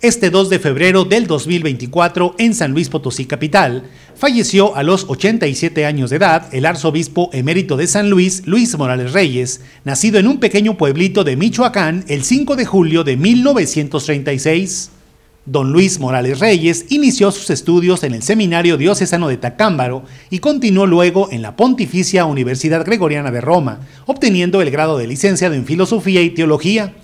Este 2 de febrero del 2024, en San Luis Potosí Capital, falleció a los 87 años de edad el arzobispo emérito de San Luis, Luis Morales Reyes, nacido en un pequeño pueblito de Michoacán el 5 de julio de 1936. Don Luis Morales Reyes inició sus estudios en el Seminario Diocesano de Tacámbaro y continuó luego en la Pontificia Universidad Gregoriana de Roma, obteniendo el grado de licenciado en Filosofía y Teología.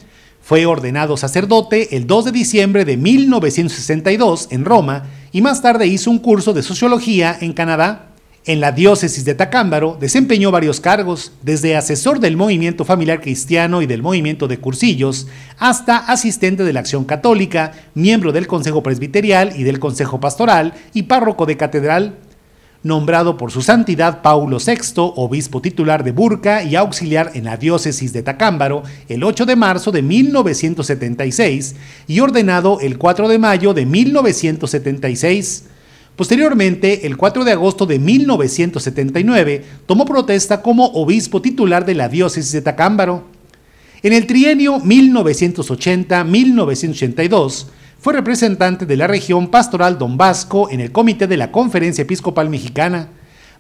Fue ordenado sacerdote el 2 de diciembre de 1962 en Roma y más tarde hizo un curso de sociología en Canadá. En la diócesis de Tacámbaro desempeñó varios cargos, desde asesor del movimiento familiar cristiano y del movimiento de cursillos, hasta asistente de la Acción Católica, miembro del Consejo Presbiterial y del Consejo Pastoral y párroco de catedral nombrado por su santidad Paulo VI, obispo titular de Burca y auxiliar en la diócesis de Tacámbaro, el 8 de marzo de 1976 y ordenado el 4 de mayo de 1976. Posteriormente, el 4 de agosto de 1979, tomó protesta como obispo titular de la diócesis de Tacámbaro. En el trienio 1980-1982, fue representante de la región pastoral Don Vasco en el Comité de la Conferencia Episcopal Mexicana.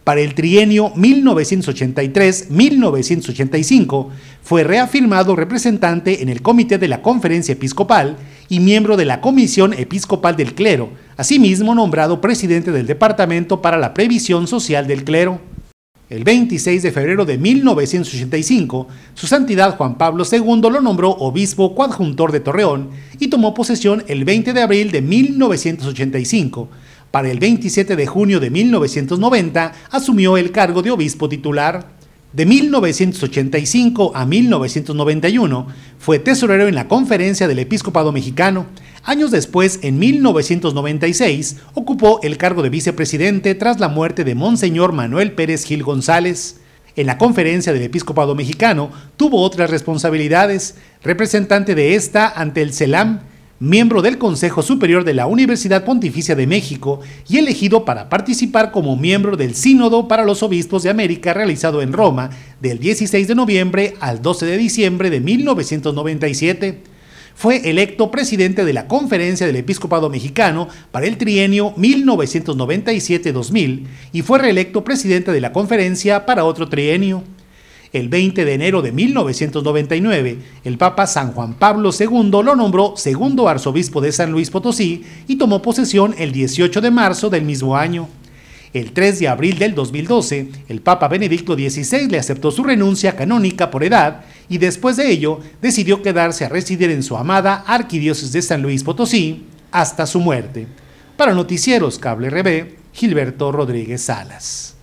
Para el trienio 1983-1985 fue reafirmado representante en el Comité de la Conferencia Episcopal y miembro de la Comisión Episcopal del Clero, asimismo nombrado presidente del Departamento para la Previsión Social del Clero. El 26 de febrero de 1985, su santidad Juan Pablo II lo nombró obispo coadjuntor de Torreón y tomó posesión el 20 de abril de 1985. Para el 27 de junio de 1990 asumió el cargo de obispo titular. De 1985 a 1991 fue tesorero en la Conferencia del Episcopado Mexicano Años después, en 1996, ocupó el cargo de vicepresidente tras la muerte de Monseñor Manuel Pérez Gil González. En la conferencia del episcopado mexicano tuvo otras responsabilidades, representante de esta ante el CELAM, miembro del Consejo Superior de la Universidad Pontificia de México y elegido para participar como miembro del Sínodo para los Obispos de América realizado en Roma del 16 de noviembre al 12 de diciembre de 1997 fue electo presidente de la Conferencia del Episcopado Mexicano para el trienio 1997-2000 y fue reelecto presidente de la conferencia para otro trienio. El 20 de enero de 1999, el Papa San Juan Pablo II lo nombró segundo arzobispo de San Luis Potosí y tomó posesión el 18 de marzo del mismo año. El 3 de abril del 2012, el Papa Benedicto XVI le aceptó su renuncia canónica por edad y después de ello decidió quedarse a residir en su amada arquidiócesis de San Luis Potosí hasta su muerte. Para Noticieros Cable RB, Gilberto Rodríguez Salas.